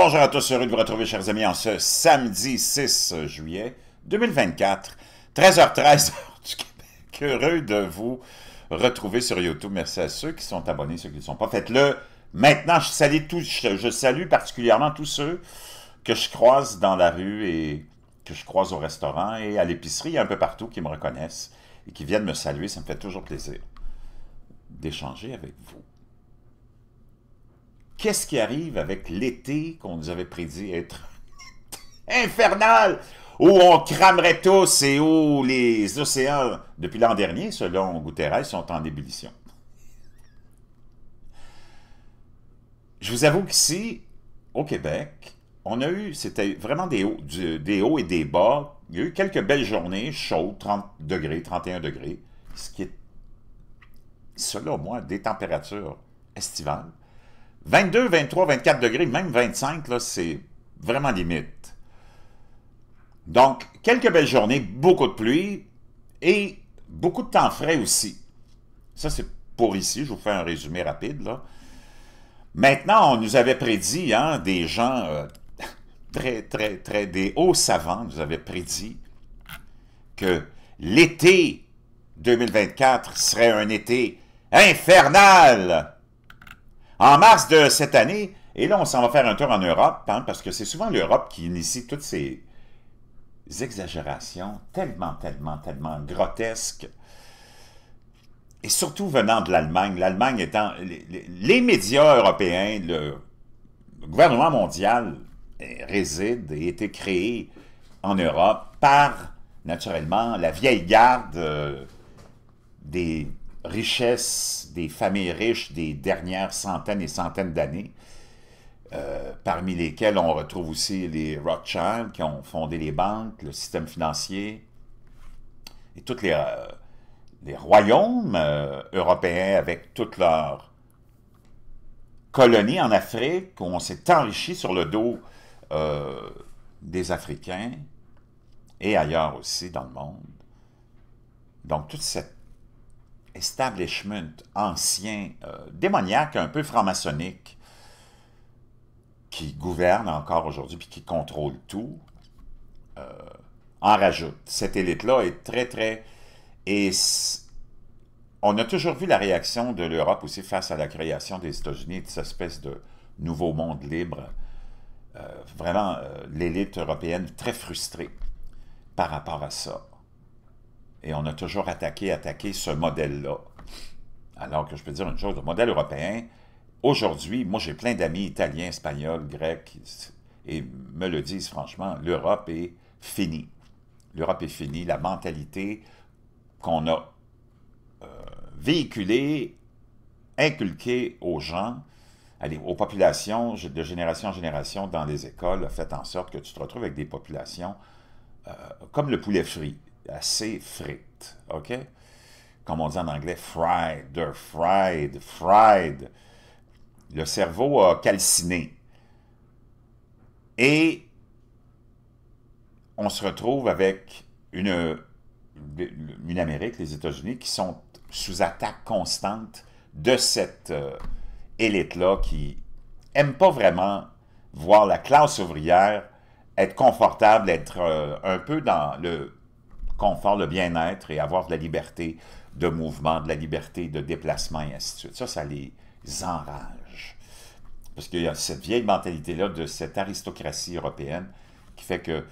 bonjour à tous, heureux de vous retrouver, chers amis, en ce samedi 6 juillet 2024, 13h13 du Québec. Heureux de vous retrouver sur YouTube. Merci à ceux qui sont abonnés, ceux qui ne sont pas. Faites-le maintenant. Je salue, je salue particulièrement tous ceux que je croise dans la rue et que je croise au restaurant et à l'épicerie, un peu partout, qui me reconnaissent et qui viennent me saluer. Ça me fait toujours plaisir d'échanger avec vous. Qu'est-ce qui arrive avec l'été qu'on nous avait prédit être infernal, où on cramerait tous et où les océans, depuis l'an dernier, selon Guterres, sont en ébullition? Je vous avoue qu'ici, au Québec, on a eu, c'était vraiment des hauts, des hauts et des bas. Il y a eu quelques belles journées chaudes, 30 degrés, 31 degrés, ce qui est, selon moi, des températures estivales 22, 23, 24 degrés, même 25, là, c'est vraiment limite. Donc, quelques belles journées, beaucoup de pluie et beaucoup de temps frais aussi. Ça, c'est pour ici. Je vous fais un résumé rapide. Là. Maintenant, on nous avait prédit, hein, des gens euh, très, très, très, des hauts savants nous avaient prédit que l'été 2024 serait un été infernal. En mars de cette année, et là, on s'en va faire un tour en Europe, hein, parce que c'est souvent l'Europe qui initie toutes ces exagérations tellement, tellement, tellement grotesques. Et surtout venant de l'Allemagne, l'Allemagne étant... Les, médias européens, le, gouvernement mondial réside et a été créé en Europe par, naturellement, la vieille garde euh, des richesse des familles riches des dernières centaines et centaines d'années, euh, parmi lesquelles on retrouve aussi les Rothschild qui ont fondé les banques, le système financier et tous les, euh, les royaumes euh, européens avec toutes leurs colonies en Afrique où on s'est enrichi sur le dos des Africains et ailleurs aussi dans le monde. Donc toute cette establishment ancien, euh, démoniaque, un peu franc-maçonnique, qui gouverne encore aujourd'hui puis qui contrôle tout, euh, en rajoute. Cette élite-là est très, très... Et on a toujours vu la réaction de l'Europe aussi face à la création des États-Unis, de cette espèce de nouveau monde libre. Euh, vraiment, l'élite européenne très frustrée par rapport à ça. Et on a toujours attaqué, attaqué ce modèle-là. Alors que je peux dire une chose, le modèle européen, aujourd'hui, moi j'ai plein d'amis italiens, espagnols, grecs, et me le disent franchement, l'Europe est finie. L'Europe est finie. La mentalité qu'on a euh, véhiculée, inculquée aux gens, aux populations de génération en génération dans les écoles, a fait en sorte que tu te retrouves avec des populations euh, comme le poulet frit assez frites, OK? Comme on dit en anglais, fried, fried, fried. Le cerveau a calciné. Et on se retrouve avec une, une Amérique, les États-Unis, qui sont sous attaque constante de cette euh, élite-là qui n'aime pas vraiment voir la classe ouvrière être confortable, être euh, un peu dans le confort, le bien-être et avoir de la liberté de mouvement, de la liberté de déplacement et ainsi de suite. Ça, ça les enrage. Parce qu'il y a cette vieille mentalité-là de cette aristocratie européenne qui fait que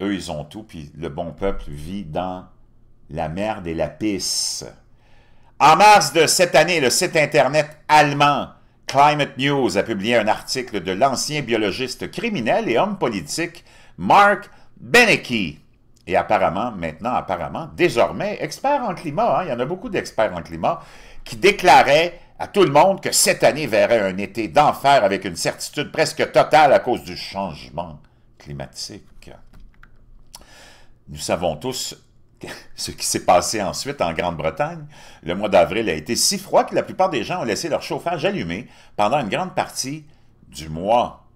eux, ils ont tout, puis le bon peuple vit dans la merde et la pisse. En mars de cette année, le site Internet allemand Climate News a publié un article de l'ancien biologiste criminel et homme politique Mark Benecke et apparemment, maintenant, apparemment, désormais, experts en climat, hein, il y en a beaucoup d'experts en climat, qui déclaraient à tout le monde que cette année verrait un été d'enfer avec une certitude presque totale à cause du changement climatique. Nous savons tous ce qui s'est passé ensuite en Grande-Bretagne. Le mois d'avril a été si froid que la plupart des gens ont laissé leur chauffage allumé pendant une grande partie du mois.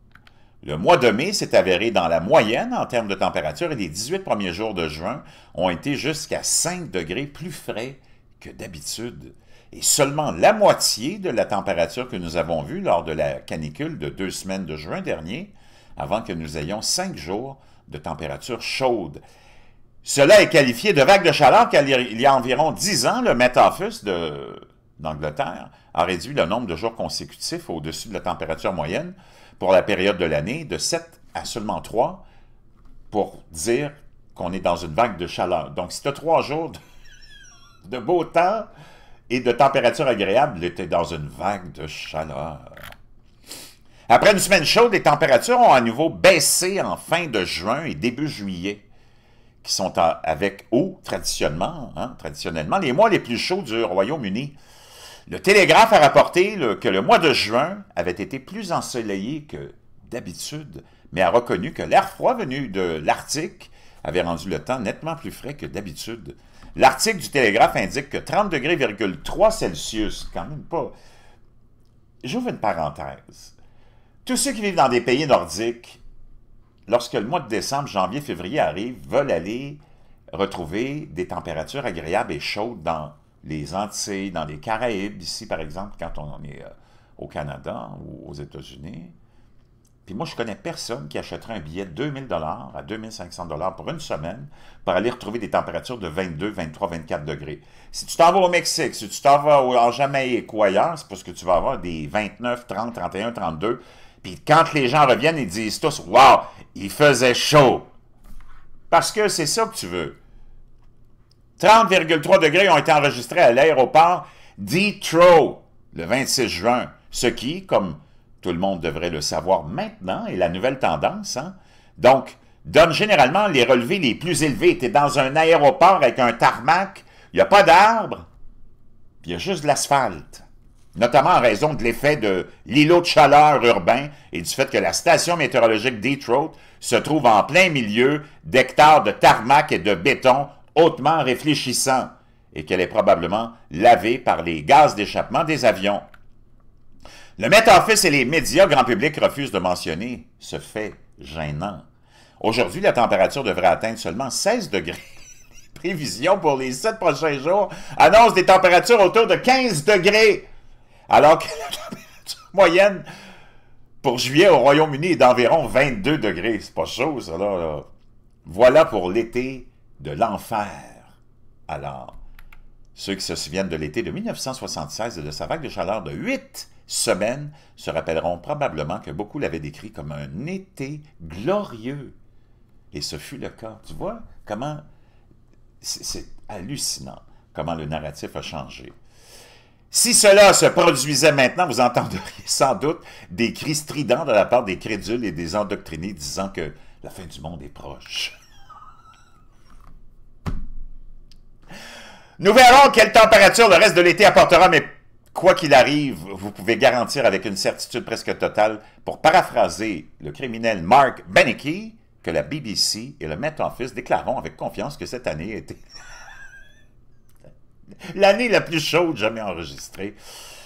Le mois de mai s'est avéré dans la moyenne en termes de température et les 18 premiers jours de juin ont été jusqu'à 5 degrés plus frais que d'habitude et seulement la moitié de la température que nous avons vue lors de la canicule de deux semaines de juin dernier, avant que nous ayons cinq jours de température chaude. Cela est qualifié de vague de chaleur car il y a environ dix ans, le Met Office d'Angleterre a réduit le nombre de jours consécutifs au-dessus de la température moyenne pour la période de l'année, de 7 à seulement 3 pour dire qu'on est dans une vague de chaleur. Donc, si tu as 3 jours de, beau temps et de température agréable, tu es dans une vague de chaleur. Après une semaine chaude, les températures ont à nouveau baissé en fin de juin et début juillet, qui sont avec eau hein, traditionnellement, les mois les plus chauds du Royaume-Uni. Le Télégraphe a rapporté que le mois de juin avait été plus ensoleillé que d'habitude, mais a reconnu que l'air froid venu de l'Arctique avait rendu le temps nettement plus frais que d'habitude. L'article du Télégraphe indique que 30 degrés Celsius, quand même pas... J'ouvre une parenthèse. Tous ceux qui vivent dans des pays nordiques, lorsque le mois de décembre, janvier, février arrive, veulent aller retrouver des températures agréables et chaudes dans les Antilles, dans les Caraïbes, ici par exemple, quand on est euh, au Canada ou aux États-Unis. Puis moi, je connais personne qui achèterait un billet de 2000 à 2500 pour une semaine pour aller retrouver des températures de 22, 23, 24 degrés. Si tu t'en vas au Mexique, si tu t'en vas en Jamaïque ou ailleurs, c'est parce que tu vas avoir des 29, 30, 31, 32. Puis quand les gens reviennent, ils disent tous « Wow, il faisait chaud! » Parce que c'est ça que tu veux. 30,3 degrés ont été enregistrés à l'aéroport Detroit le 26 juin, ce qui, comme tout le monde devrait le savoir maintenant, est la nouvelle tendance. Hein. Donc, donne généralement les relevés les plus élevés. Tu es dans un aéroport avec un tarmac, il n'y a pas d'arbres, puis il y a juste de l'asphalte. Notamment en raison de l'effet de l'îlot de chaleur urbain et du fait que la station météorologique Detroit se trouve en plein milieu d'hectares de tarmac et de béton hautement réfléchissant et qu'elle est probablement lavée par les gaz d'échappement des avions. Le Met Office et les médias grand public refusent de mentionner ce fait gênant. Aujourd'hui, la température devrait atteindre seulement 16 degrés. Les prévisions pour les sept prochains jours annoncent des températures autour de 15 degrés, alors que la température moyenne pour juillet au Royaume-Uni est d'environ 22 degrés. C'est pas chaud, ça, Voilà pour l'été de l'enfer. Alors, ceux qui se souviennent de l'été de 1976 et de sa vague de chaleur de huit semaines se rappelleront probablement que beaucoup l'avaient décrit comme un été glorieux. Et ce fut le cas. Tu vois comment... C'est hallucinant comment le narratif a changé. Si cela se produisait maintenant, vous entendriez sans doute des cris stridents de la part des crédules et des endoctrinés disant que la fin du monde est proche. Nous verrons quelle température le reste de l'été apportera, mais quoi qu'il arrive, vous pouvez garantir avec une certitude presque totale, pour paraphraser le criminel Mark Benecke, que la BBC et le Met Office déclareront avec confiance que cette année était l'année la plus chaude jamais enregistrée.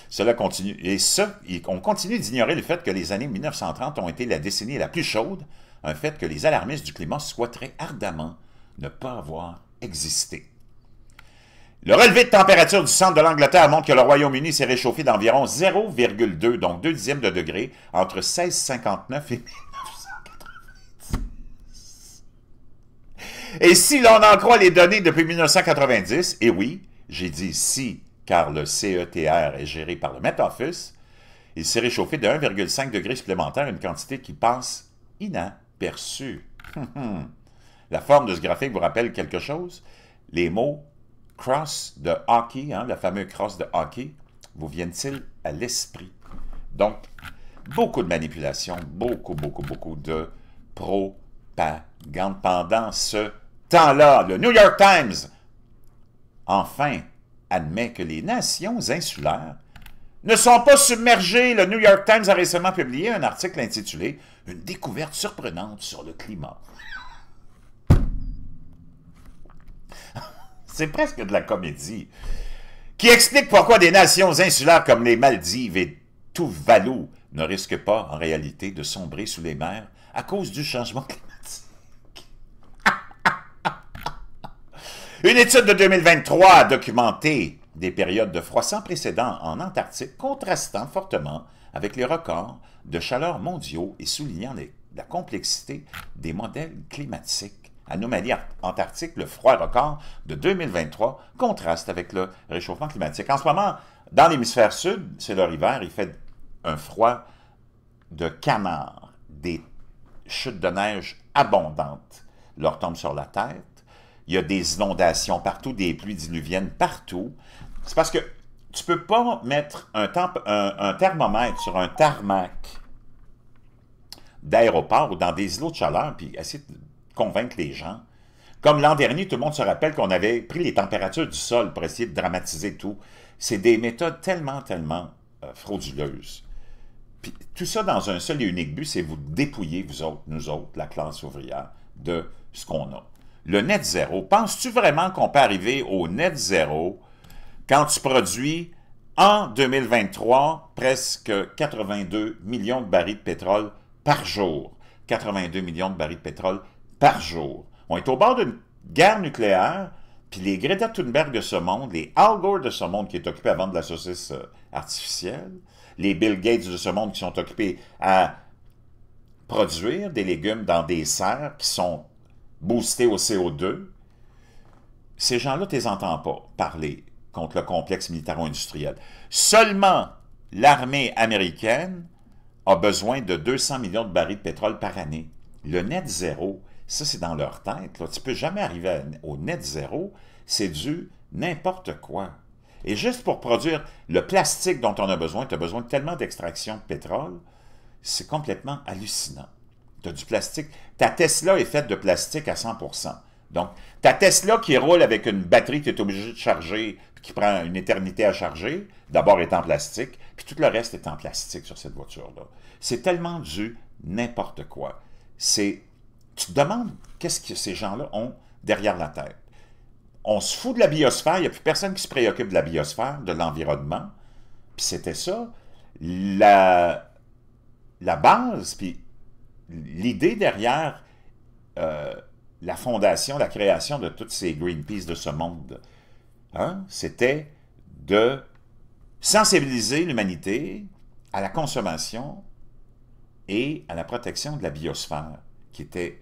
Cela continue. Et ça, on continue d'ignorer le fait que les années 1930 ont été la décennie la plus chaude, un fait que les alarmistes du climat souhaiteraient ardemment ne pas avoir existé. Le relevé de température du centre de l'Angleterre montre que le Royaume-Uni s'est réchauffé d'environ 0,2, donc 2 dixièmes de degré, entre 1659 et 1990. Et si l'on en croit les données depuis 1990, et eh oui, j'ai dit si, car le CETR est géré par le Met Office, il s'est réchauffé de 1,5 degré supplémentaire, une quantité qui passe inaperçue. Hum, hum. La forme de ce graphique vous rappelle quelque chose? Les mots cross de hockey, hein, la fameuse fameux cross de hockey, vous viennent-ils à l'esprit? Donc, beaucoup de manipulation, beaucoup, beaucoup, beaucoup de propagande pendant ce temps-là. Le New York Times, enfin, admet que les nations insulaires ne sont pas submergées. Le New York Times a récemment publié un article intitulé « Une découverte surprenante sur le climat ». c'est presque de la comédie, qui explique pourquoi des nations insulaires comme les Maldives et tout ne risquent pas, en réalité, de sombrer sous les mers à cause du changement climatique. Une étude de 2023 a documenté des périodes de froid sans précédent en Antarctique, contrastant fortement avec les records de chaleur mondiaux et soulignant la complexité des modèles climatiques. Anomalie antarctique, le froid record de 2023 contraste avec le réchauffement climatique. En ce moment, dans l'hémisphère sud, c'est leur hiver, il fait un froid de canard, des chutes de neige abondantes leur tombent sur la tête. Il y a des inondations partout, des pluies diluviennes partout. C'est parce que tu peux pas mettre un, thermomètre sur un tarmac d'aéroport ou dans des îlots de chaleur puis essayer de convaincre les gens. Comme l'an dernier, tout le monde se rappelle qu'on avait pris les températures du sol pour essayer de dramatiser tout. C'est des méthodes tellement, tellement euh, frauduleuses. tout ça dans un seul et unique but, c'est vous dépouiller, vous autres, nous autres, la classe ouvrière, de ce qu'on a. Le net zéro, penses-tu vraiment qu'on peut arriver au net zéro quand tu produis en 2023 presque 82 millions de barils de pétrole par jour? 82 millions de barils de pétrole par jour. On est au bord d'une guerre nucléaire, puis les Greta Thunberg de ce monde, les Al Gore de ce monde qui est occupé à vendre de la saucisse euh, artificielle, les Bill Gates de ce monde qui sont occupés à produire des légumes dans des serres qui sont boostés au CO2, ces gens-là, tu les entends pas parler contre le complexe militaro-industriel. Seulement l'armée américaine a besoin de 200 millions de barils de pétrole par année. Le net zéro, ça, c'est dans leur tête. Tu Tu peux jamais arriver au net zéro. C'est du n'importe quoi. Et juste pour produire le plastique dont on a besoin, tu as besoin de tellement d'extraction de pétrole, c'est complètement hallucinant. Tu as du plastique. Ta Tesla est faite de plastique à 100 donc, ta Tesla qui roule avec une batterie que est es obligé de charger, qui prend une éternité à charger, d'abord est en plastique, puis tout le reste est en plastique sur cette voiture-là. C'est tellement du n'importe quoi. C'est demande qu'est-ce que ces gens-là ont derrière la tête. On se fout de la biosphère, il n'y a plus personne qui se préoccupe de la biosphère, de l'environnement. Puis c'était ça. La, la base, puis l'idée derrière euh, la fondation, la création de toutes ces Greenpeace de ce monde, hein, c'était de sensibiliser l'humanité à la consommation et à la protection de la biosphère, qui était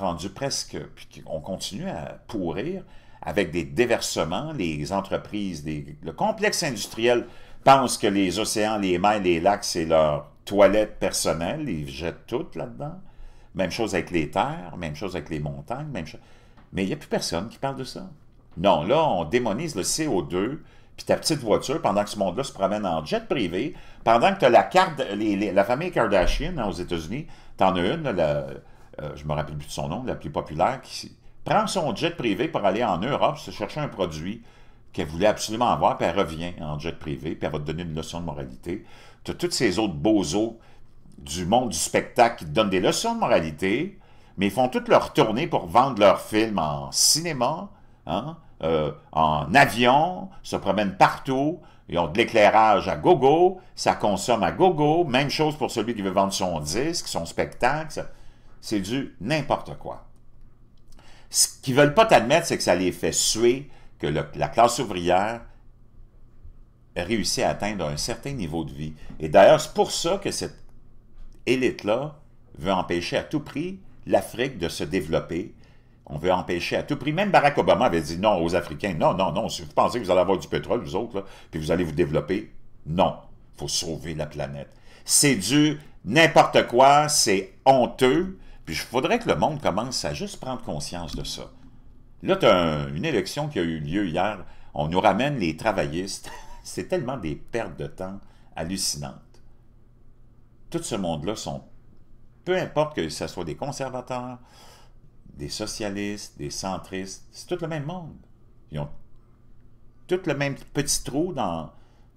rendu presque, puis on continue à pourrir avec des déversements, les entreprises, le complexe industriel pense que les océans, les mers, les lacs, c'est leur toilette personnelle, ils jettent tout là-dedans. Même chose avec les terres, même chose avec les montagnes, même chose. Mais il n'y a plus personne qui parle de ça. Non, là, on démonise le CO2, puis ta petite voiture, pendant que ce monde-là se promène en jet privé, pendant que tu la carte, la famille Kardashian hein, aux États-Unis, tu en as une, la, euh, je me rappelle plus de son nom, la plus populaire, qui prend son jet privé pour aller en Europe se chercher un produit qu'elle voulait absolument avoir, puis elle revient en jet privé, puis elle va te donner une leçon de moralité. Tu as tous ces autres bozos du monde du spectacle qui te donnent des leçons de moralité, mais ils font toutes leur tournée pour vendre leurs films en cinéma, hein, euh, en avion, se promènent partout, ils ont de l'éclairage à gogo, ça consomme à gogo, même chose pour celui qui veut vendre son disque, son spectacle c'est du n'importe quoi. Ce qu'ils ne veulent pas t'admettre, c'est que ça les fait suer, que la classe ouvrière réussit à atteindre un certain niveau de vie. Et d'ailleurs, c'est pour ça que cette élite-là veut empêcher à tout prix l'Afrique de se développer. On veut empêcher à tout prix. Même Barack Obama avait dit non aux Africains. Non, non, non. Si vous pensez que vous allez avoir du pétrole, vous autres, puis vous allez vous développer, non. Il faut sauver la planète. C'est du n'importe quoi. C'est honteux. Puis il faudrait que le monde commence à juste prendre conscience de ça. Là, tu as une élection qui a eu lieu hier. On nous ramène les travaillistes. C'est tellement des pertes de temps hallucinantes. Tout ce monde-là sont, peu importe que ce soit des conservateurs, des socialistes, des centristes, c'est tout le même monde. Ils ont tout le même petit trou dans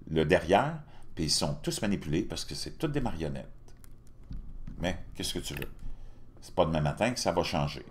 le derrière, puis ils sont tous manipulés parce que c'est toutes des marionnettes. Mais qu'est-ce que tu veux? C'est pas demain matin que ça va changer.